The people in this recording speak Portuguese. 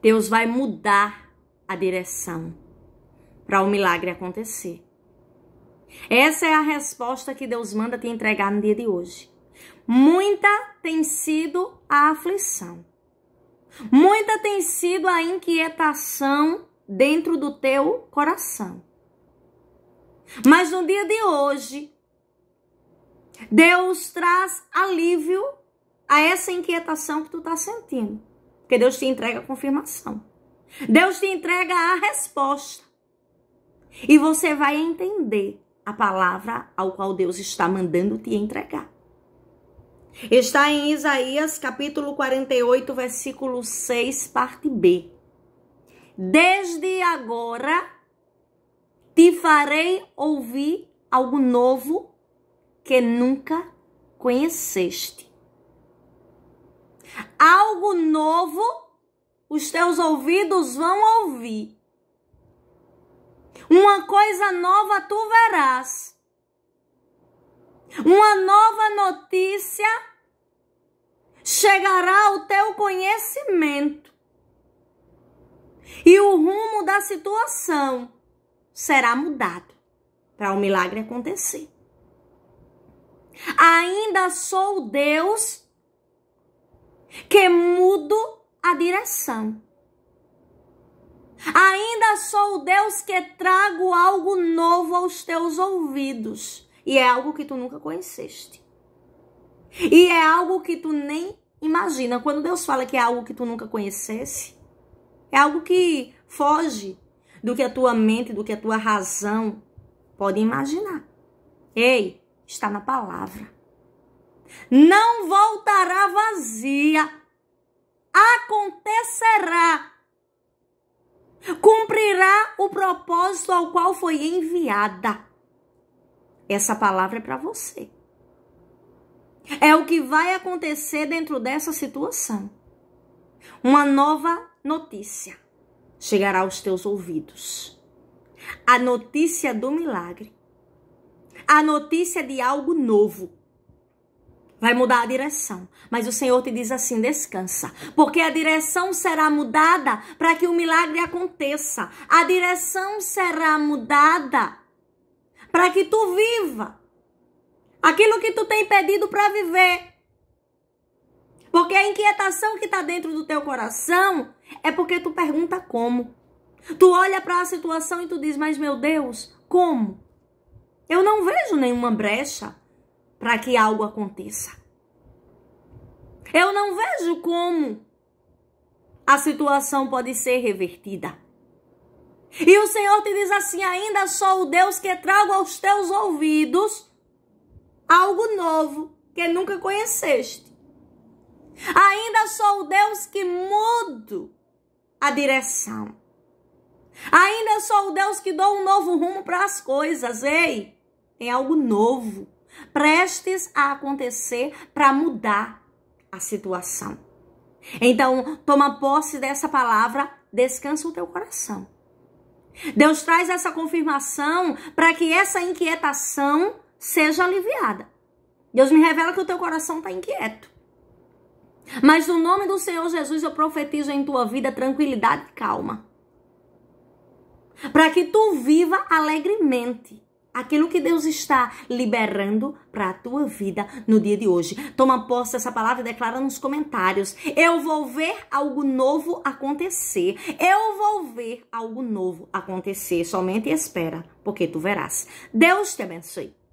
Deus vai mudar a direção para o um milagre acontecer. Essa é a resposta que Deus manda te entregar no dia de hoje. Muita tem sido a aflição. Muita tem sido a inquietação dentro do teu coração. Mas no dia de hoje, Deus traz alívio a essa inquietação que tu está sentindo. Porque Deus te entrega a confirmação. Deus te entrega a resposta. E você vai entender a palavra ao qual Deus está mandando te entregar. Está em Isaías capítulo 48, versículo 6, parte B. Desde agora te farei ouvir algo novo que nunca conheceste. Algo novo os teus ouvidos vão ouvir. Uma coisa nova tu verás. Uma nova notícia chegará ao teu conhecimento. E o rumo da situação será mudado para o um milagre acontecer. Ainda sou Deus que mudo a direção. Ainda sou o Deus que trago algo novo aos teus ouvidos. E é algo que tu nunca conheceste. E é algo que tu nem imagina. Quando Deus fala que é algo que tu nunca conhecesse, é algo que foge do que a tua mente, do que a tua razão pode imaginar. Ei, está na palavra. Não voltará o propósito ao qual foi enviada. Essa palavra é para você. É o que vai acontecer dentro dessa situação. Uma nova notícia chegará aos teus ouvidos. A notícia do milagre. A notícia de algo novo. Vai mudar a direção. Mas o Senhor te diz assim: descansa. Porque a direção será mudada para que o milagre aconteça. A direção será mudada para que tu viva aquilo que tu tem pedido para viver. Porque a inquietação que está dentro do teu coração é porque tu pergunta como. Tu olha para a situação e tu diz: Mas meu Deus, como? Eu não vejo nenhuma brecha para que algo aconteça. Eu não vejo como a situação pode ser revertida. E o Senhor te diz assim: ainda sou o Deus que trago aos teus ouvidos algo novo que nunca conheceste. Ainda sou o Deus que mudo a direção. Ainda sou o Deus que dou um novo rumo para as coisas. Ei, tem algo novo prestes a acontecer para mudar a situação. Então, toma posse dessa palavra, descansa o teu coração. Deus traz essa confirmação para que essa inquietação seja aliviada. Deus me revela que o teu coração está inquieto. Mas no nome do Senhor Jesus eu profetizo em tua vida tranquilidade e calma. Para que tu viva alegremente aquilo que Deus está liberando para a tua vida no dia de hoje. Toma posse dessa palavra e declara nos comentários. Eu vou ver algo novo acontecer. Eu vou ver algo novo acontecer. Somente espera, porque tu verás. Deus te abençoe.